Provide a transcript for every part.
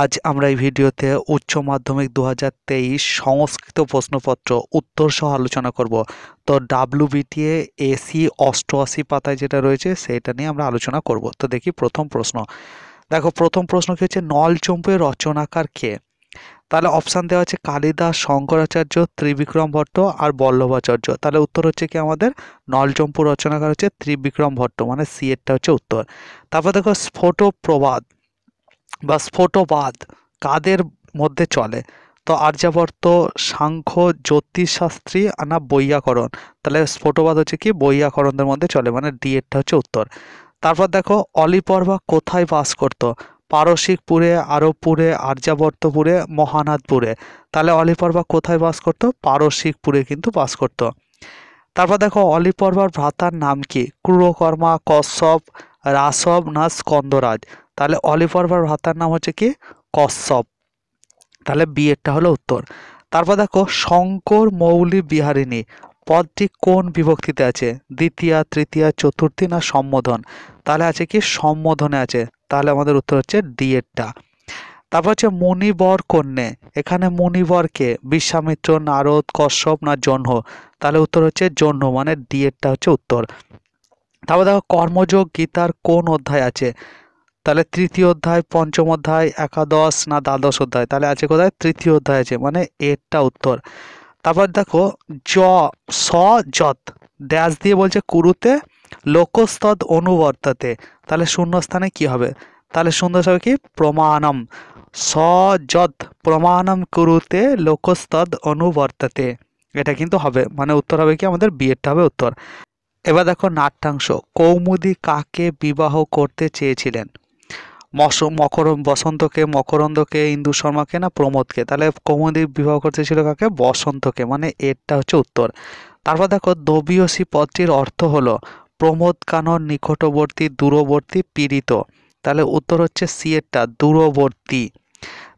আজ আমরা এই ভিডিওতে উচ্চ মাধ্যমিক দু সংস্কৃত প্রশ্নপত্র উত্তর সহ আলোচনা করব তো ডাব্লিউবিটিএ এসি অষ্টআশি পাতায় যেটা রয়েছে সেটা নিয়ে আমরা আলোচনা করব তো দেখি প্রথম প্রশ্ন দেখো প্রথম প্রশ্ন কী হচ্ছে নলচম্পের রচনাকার কে তাহলে অপশান দেওয়া হচ্ছে কালিদাস শঙ্করাচার্য ত্রিবিক্রম ভট্ট আর বল্লভাচার্য তাহলে উত্তর হচ্ছে কি আমাদের নলচম্পুর রচনাকার হচ্ছে ত্রিবিক্রম ভট্ট মানে সি হচ্ছে উত্তর তারপর দেখো স্ফোট প্রবাদ বা স্ফোটবাদ কাদের মধ্যে চলে তো আর্যাবর্ত সাংখ্য জ্যোতিষশাস্ত্রী না বৈয়াকরণ তাহলে স্ফোটবাদ হচ্ছে কি বৈয়াকরণদের মধ্যে চলে মানে ডিএডটা হচ্ছে উত্তর তারপর দেখো অলিপর্বা কোথায় বাস করত পারসিকপুরে আরবপুরে আর্যাবর্তপুরে মহানাথপুরে তাহলে অলিপর্বা কোথায় বাস করত পারসিকপুরে কিন্তু বাস করত তারপর দেখো অলিপর্বার ভ্রাতার নাম কি ক্রুরকর্মা কশ্যপ রাসব না স্কন্দরাজ তাহলে অলিভর বা ভ্রাতার নাম হচ্ছে কি কশ্যপ তাহলে বিয়েরটা হলো উত্তর তারপর দেখো শঙ্কর মৌলি বিহারিণী পদটি কোন বিভক্তিতে আছে দ্বিতীয়া তৃতীয়া চতুর্থী না সম্বোধন তাহলে আছে কি সম্বোধনে আছে তাহলে আমাদের উত্তর হচ্ছে ডিএডটা তারপর হচ্ছে মণিবর কন্যে এখানে মণিবরকে বিশ্বামিত্র নারদ কশ্যপ না জহ্ন তাহলে উত্তর হচ্ছে জহ্ন মানে ডিএডটা হচ্ছে উত্তর তারপর দেখো কর্মযোগ গীতার কোন অধ্যায় আছে তাহলে তৃতীয় অধ্যায় পঞ্চম অধ্যায় একাদশ না দ্বাদশ অধ্যায় তাহলে আছে কোথায় তৃতীয় অধ্যায় আছে মানে এরটা উত্তর তারপর দেখো জ স যত ড্যাশ দিয়ে বলছে কুরুতে লোকস্তদ অনুবর্তাতে তাহলে শূন্যস্থানে কি হবে তাহলে সুন্দর হবে কি প্রমাণম যত প্রমাণম কুরুতে লোকস্তদ অনুবর্তাতে এটা কিন্তু হবে মানে উত্তর হবে কি আমাদের বিয়েরটা হবে উত্তর এবার দেখো নাট্যাংশ কৌমুদি কাকে বিবাহ করতে চেয়েছিলেন মস মকর বসন্তকে মকরন্দকে ইন্দু শর্মাকে না প্রমোদকে তাহলে কৌমুদি বিবাহ করতে ছিল কাকে বসন্তকে মানে এরটা হচ্ছে উত্তর তারপর দেখো দবিয়সি পদটির অর্থ হলো প্রমোদ কানন নিকটবর্তী দূরবর্তী পীড়িত তাহলে উত্তর হচ্ছে এরটা দূরবর্তী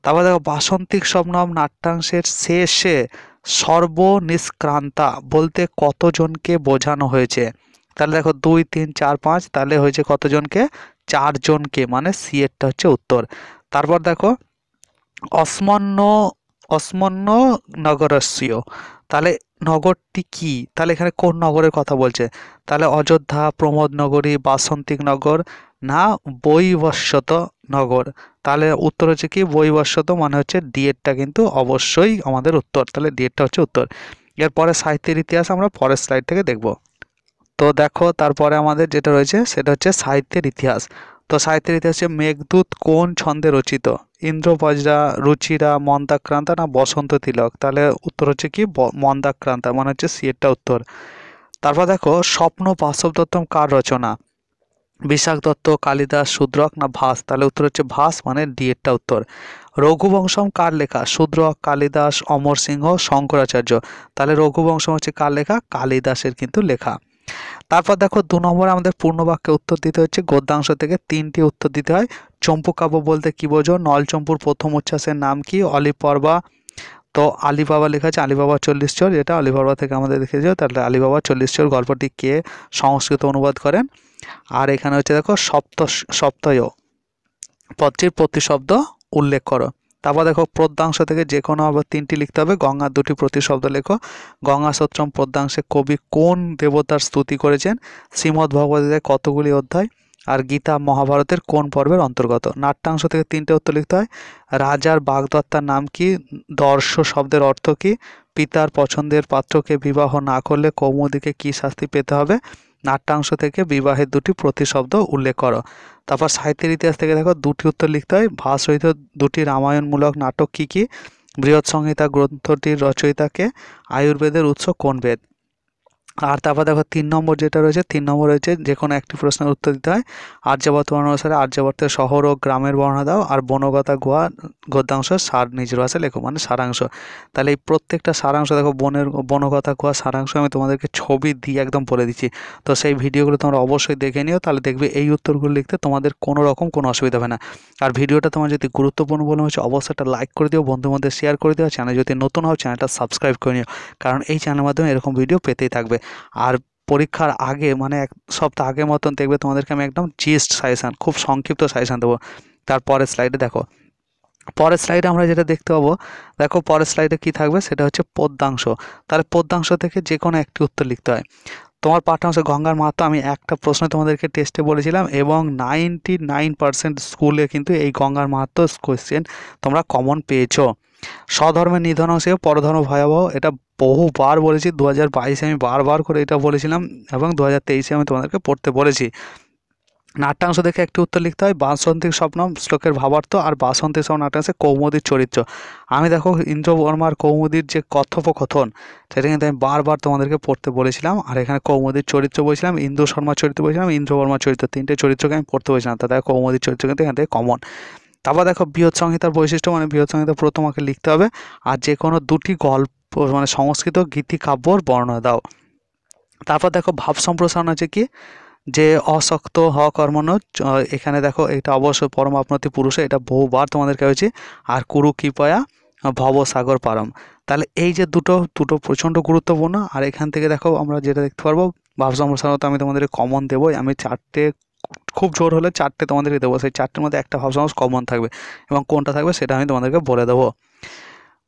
তারপর দেখো বাসন্তিক স্বপ্নম নাট্যাংশের শেষে সর্বনিষ্ক্রান্তা বলতে কতজনকে বোঝানো হয়েছে তাহলে দেখো দুই তিন চার পাঁচ তাহলে হয়েছে কতজনকে চারজনকে মানে সি এরটা হচ্ছে উত্তর তারপর দেখো অস্মন্য অস্মন্য নগরস্য তাহলে নগরটি কি তাহলে এখানে কোন নগরের কথা বলছে তাহলে অযোধ্যা প্রমোদনগরী বাসন্তিক নগর না বৈবশ্যত নগর তাহলে উত্তর হচ্ছে কি বৈবশ্যত মানে হচ্ছে ডিএডটা কিন্তু অবশ্যই আমাদের উত্তর তাহলে ডিএডটা হচ্ছে উত্তর এরপরে সাহিত্যের ইতিহাস আমরা পরের স্লাইড থেকে দেখব তো দেখো তারপরে আমাদের যেটা রয়েছে সেটা হচ্ছে সাহিত্যের ইতিহাস তো সাহিত্যের ইতিহাসে মেঘদূত কোন ছন্দে রচিত ইন্দ্রবজ্রা রুচিরা মন্দাক্রান্তা না বসন্ত তিলক তাহলে উত্তর হচ্ছে কি মন্দাক্রান্তা মানে হচ্ছে সিয়েরটা উত্তর তারপর দেখো স্বপ্ন বাসব দত্তম কার রচনা বিশাখ দত্ত কালিদাস শূদ্রক না ভাস তাহলে উত্তর হচ্ছে ভাস মানে ডিএটটা উত্তর রঘুবংশম কার লেখা শূদ্রক কালিদাস অমর সিংহ শঙ্করাচার্য তাহলে রঘুবংশম হচ্ছে কার লেখা কালিদাসের কিন্তু লেখা তারপর দেখো দু নম্বরে আমাদের পূর্ণবাক্যে উত্তর দিতে হচ্ছে গদ্যাংশ থেকে তিনটি উত্তর দিতে হয় চম্পু কাব্য বলতে কী বোঝো নলচম্পুর প্রথম উচ্ছ্বাসের নাম কি অলিপর্বা তো আলিবাবা লেখা আছে আলিবাবা চল্লিশ চোর এটা আলিবাবা থেকে আমাদের যাও তাহলে আলিবাবা চল্লিশ চোর গল্পটি কে সংস্কৃত অনুবাদ করেন আর এখানে হচ্ছে দেখো সপ্ত সপ্তয় পদটির প্রতিশব্দ উল্লেখ করো তারপর দেখো পদ্যাংশ থেকে যে কোনো আবার তিনটি লিখতে হবে গঙ্গার দুটি প্রতিশব্দ লেখো গঙ্গা সত্রম পদ্যাংশে কবি কোন দেবতার স্তুতি করেছেন শ্রীমদ্ ভগবতীতে কতগুলি অধ্যায় আর গীতা মহাভারতের কোন পর্বের অন্তর্গত নাট্যাংশ থেকে তিনটে উত্তর লিখতে হয় রাজার বাগদত্তার নাম কি দর্শ শব্দের অর্থ কী পিতার পছন্দের পাত্রকে বিবাহ না করলে কৌমুদিকে কি শাস্তি পেতে হবে নাট্যাংশ থেকে বিবাহের দুটি প্রতিশব্দ উল্লেখ করো তারপর সাহিত্যের ইতিহাস থেকে দেখো দুটি উত্তর লিখতে হয় ভাস রহিত দুটি রামায়ণমূলক নাটক কী কী বৃহৎ সংহিতা গ্রন্থটির রচয়িতাকে আয়ুর্বেদের উৎস কোন বেদ আর তারপর দেখো তিন নম্বর যেটা রয়েছে তিন নম্বর রয়েছে যে কোনো একটি প্রশ্নের উত্তর দিতে হয় আর্যাবর্ত বর্ণ অনুসারে আর্যাবর্তের শহর ও গ্রামের বর্ণনা দাও আর বনগতা গোয়া গদ্যাংশ সার নিজের আছে লেখো মানে সারাংশ তাহলে এই প্রত্যেকটা সারাংশ দেখো বনের বনগতা গোয়া সারাংশ আমি তোমাদেরকে ছবি দিয়ে একদম বলে দিচ্ছি তো সেই ভিডিওগুলো তোমরা অবশ্যই দেখে নিও তাহলে দেখবে এই উত্তরগুলো লিখতে তোমাদের কোনো রকম কোনো অসুবিধা হবে না আর ভিডিওটা তোমার যদি গুরুত্বপূর্ণ বলে হচ্ছে অবশ্যই একটা লাইক করে দিও বন্ধুর মধ্যে শেয়ার করে দিও চ্যানেল যদি নতুন হও চ্যানেলটা সাবস্ক্রাইব করে নিও কারণ এই চ্যানেলের মাধ্যমে এরকম ভিডিও পেতেই থাকবে আর পরীক্ষার আগে মানে এক সপ্তাহ আগের মতন দেখবে তোমাদেরকে আমি একদম জিএসট সাজেশান খুব সংক্ষিপ্ত সাজেশান দেবো তারপরের স্লাইডে দেখো পরের স্লাইডে আমরা যেটা দেখতে পাবো দেখো পরের স্লাইডে কি থাকবে সেটা হচ্ছে পদ্মাংশ তাহলে পদ্মাংশ থেকে যে কোনো একটি উত্তর লিখতে হয় তোমার পাঠ্যাংশ গঙ্গার মাহাত্ম আমি একটা প্রশ্ন তোমাদেরকে টেস্টে বলেছিলাম এবং নাইনটি নাইন পার্সেন্ট স্কুলে কিন্তু এই গঙ্গার মাহাত্ম কোয়েশ্চেন তোমরা কমন পেয়েছো স্বধর্মের নিধন সে পরধর্ম ভয়াবহ এটা বহুবার বলেছি দু হাজার বাইশে আমি বারবার করে এটা বলেছিলাম এবং দু হাজার তেইশে আমি তোমাদেরকে পড়তে বলেছি নাট্যাংশ দেখে একটি উত্তর লিখতে হয় বাসন্তিক স্বপ্ন শ্লোকের ভাবার্থ আর বাসন্তিক স্বপ্ন নাট্যাংশে কৌমুদির চরিত্র আমি দেখো ইন্দ্রবর্মার কৌমুদির যে কথোপকথন সেটা কিন্তু আমি বারবার তোমাদেরকে পড়তে বলেছিলাম আর এখানে কৌমুদির চরিত্র বলেছিলাম ইন্দু শর্মার চরিত্র বলেছিলাম ইন্দ্রবর্মার চরিত্র তিনটে চরিত্রকে আমি পড়তে বলেছিলাম তাদের কৌমুদির চরিত্র কিন্তু এখান থেকে কমন তারপর দেখো বৃহৎ সংহিতার বৈশিষ্ট্য মানে বৃহৎ সংহিতা প্রথম তোমাকে লিখতে হবে আর যে কোনো দুটি গল্প মানে সংস্কৃত গীতি কাব্যর বর্ণনা দাও তারপর দেখো ভাব সম্প্রসারণ আছে কি যে অশক্ত হ কর্মণ এখানে দেখো এটা অবশ্যই আপনতি পুরুষে এটা বহুবার তোমাদেরকে হয়েছে আর কুরু ভব ভবসাগর পারম তাহলে এই যে দুটো দুটো প্রচণ্ড গুরুত্বপূর্ণ আর এখান থেকে দেখো আমরা যেটা দেখতে পারবো ভাব সম্প্রসারণ আমি তোমাদের কমন দেবো আমি চারটে খুব জোর হলে চারটে তোমাদেরকে দেবো সেই চারটের মধ্যে একটা সমাজ কমন থাকবে এবং কোনটা থাকবে সেটা আমি তোমাদেরকে বলে দেবো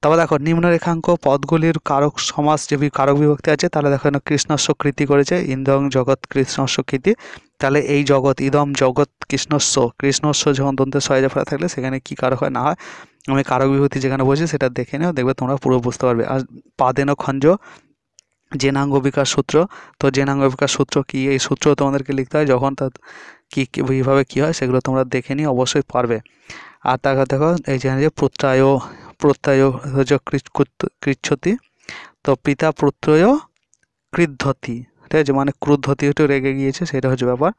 তবে দেখো নিম্ন রেখাঙ্ক পদগুলির কারক সমাজ যে কারক বিভক্তি আছে তাহলে দেখো কৃষ্ণস্ব কৃতি করেছে ইন্দং জগৎ কৃষ্ণস্ব কৃতি তাহলে এই জগৎ ইদম জগৎ কৃষ্ণস্ব কৃষ্ণস্ব যখন দ্বন্দ্বের সহজে ফেলা থাকলে সেখানে কী কারক হয় না হয় আমি কারক বিভূতি যেখানে বসি সেটা দেখে নেও দেখবে তোমরা পুরো বুঝতে পারবে আর পাদেন খঞ্জ জেনাঙ্গ বিকাশ সূত্র তো জেনাঙ্গ বিকাশ সূত্র কি এই সূত্র তোমাদেরকে লিখতে হয় যখন তার কী কীভাবে কী হয় সেগুলো তোমরা দেখে নিই অবশ্যই পারবে আর তাকে দেখো এই যে প্রত্যয় প্রত্যয় হচ্ছে কৃচ্ছতি তো পিতা পুত্রয় কৃদ্ধতি ঠিক আছে মানে ক্রুদ্ধতি একটু রেগে গিয়েছে সেটা হচ্ছে ব্যাপার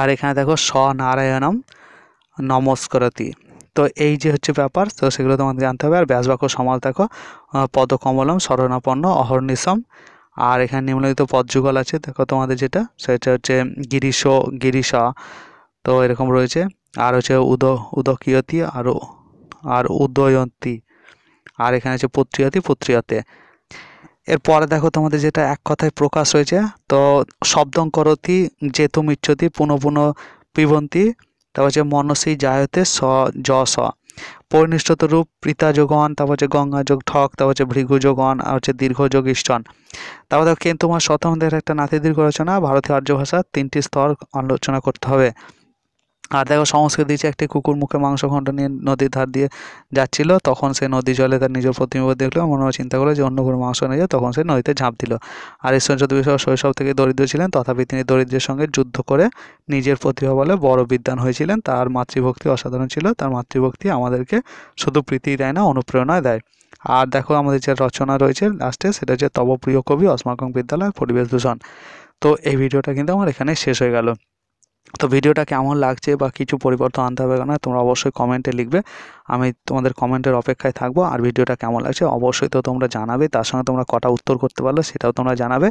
আর এখানে দেখো স্বনারায়ণম নমস্করতি তো এই যে হচ্ছে ব্যাপার তো সেগুলো তোমাদের জানতে হবে আর ব্যাসবাক্য সমাল দেখো পদকমলম স্মরণাপন্ন অহর্নিশম আর এখানে নিম্নলিখিত পদযুগল আছে দেখো তোমাদের যেটা সেটা হচ্ছে গিরিশ গিরিশা তো এরকম রয়েছে আর হচ্ছে উদ উদকীয়তি আর আর উদয়ন্তী আর এখানে হচ্ছে পুত্রিয়তি পুত্রিয়তে এরপরে দেখো তোমাদের যেটা এক কথায় প্রকাশ হয়েছে তো শব্দং করতি যেতুম ইচ্ছতি পুনঃ পুনঃ পিবন্তি তারপর হচ্ছে মনসী জায়তে স জ স পরিনিষ্ঠত রূপ প্রীতা যোগন তারপর হচ্ছে গঙ্গা যোগ ঠক তারপর হচ্ছে ভৃগু যোগন আর হচ্ছে দীর্ঘ যোগ ইষ্টন তারপর দেখো কিন্তু তোমার শতমদের একটা নাতি দীর্ঘ রচনা ভারতীয় আর্য ভাষার তিনটি স্তর আলোচনা করতে হবে আর দেখো সংস্কৃত দিয়েছে একটি কুকুর মুখে মাংস ঘণ্ট নিয়ে নদীর ধার দিয়ে যাচ্ছিল তখন সে নদী জলে তার নিজের প্রতিমা দেখলো মনে হয় চিন্তা করলো যে অন্য কোনো মাংস নিয়ে যায় তখন সে নদীতে ঝাঁপ দিল আর ঈশ্বরচন্দ্র বিশ্ব শৈশব থেকে দরিদ্র ছিলেন তথাপি তিনি দরিদ্রের সঙ্গে যুদ্ধ করে নিজের প্রতিভা বলে বড় বিদ্যান হয়েছিলেন তার মাতৃভক্তি অসাধারণ ছিল তার মাতৃভক্তি আমাদেরকে শুধু প্রীতি দেয় না অনুপ্রেরণা দেয় আর দেখো আমাদের যে রচনা রয়েছে লাস্টে সেটা হচ্ছে তবপ্রিয় কবি অস্মাকং বিদ্যালয় পরিবেশ দূষণ তো এই ভিডিওটা কিন্তু আমার এখানে শেষ হয়ে গেল তো ভিডিওটা কেমন লাগছে বা কিছু পরিবর্তন আনতে হবে কেনা তোমরা অবশ্যই কমেন্টে লিখবে আমি তোমাদের কমেন্টের অপেক্ষায় থাকবো আর ভিডিওটা কেমন লাগছে অবশ্যই তো তোমরা জানাবে তার সঙ্গে তোমরা কটা উত্তর করতে পারলে সেটাও তোমরা জানাবে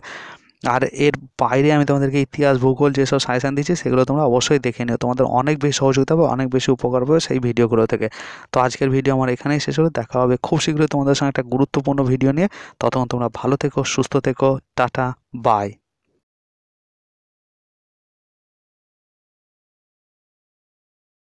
আর এর বাইরে আমি তোমাদেরকে ইতিহাস ভূগোল যেসব সাজেশান দিচ্ছি সেগুলো তোমরা অবশ্যই দেখে নিও তোমাদের অনেক বেশি সহযোগিতা পাবে অনেক বেশি উপকার পাবে সেই ভিডিওগুলো থেকে তো আজকের ভিডিও আমার এখানেই শেষ হলো দেখা হবে খুব শীঘ্রই তোমাদের সঙ্গে একটা গুরুত্বপূর্ণ ভিডিও নিয়ে ততক্ষণ তোমরা ভালো থেকো সুস্থ থেকো টাটা বাই